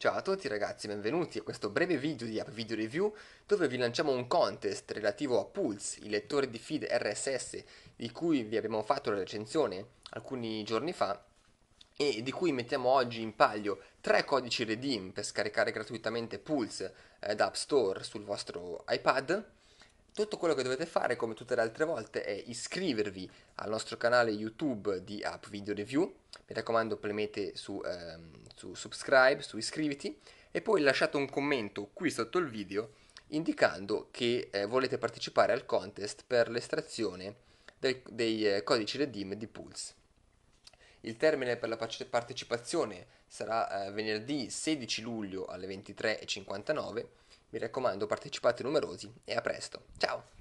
Ciao a tutti ragazzi, benvenuti a questo breve video di App Video Review dove vi lanciamo un contest relativo a Pulse, il lettore di feed RSS di cui vi abbiamo fatto la recensione alcuni giorni fa e di cui mettiamo oggi in palio tre codici redeem per scaricare gratuitamente Pulse eh, da App Store sul vostro iPad tutto quello che dovete fare, come tutte le altre volte, è iscrivervi al nostro canale YouTube di App Video Review. Mi raccomando, premete su, ehm, su subscribe, su iscriviti e poi lasciate un commento qui sotto il video indicando che eh, volete partecipare al contest per l'estrazione del, dei eh, codici redeem di Pulse. Il termine per la partecipazione sarà eh, venerdì 16 luglio alle 23.59. Mi raccomando, partecipate numerosi e a presto. Ciao!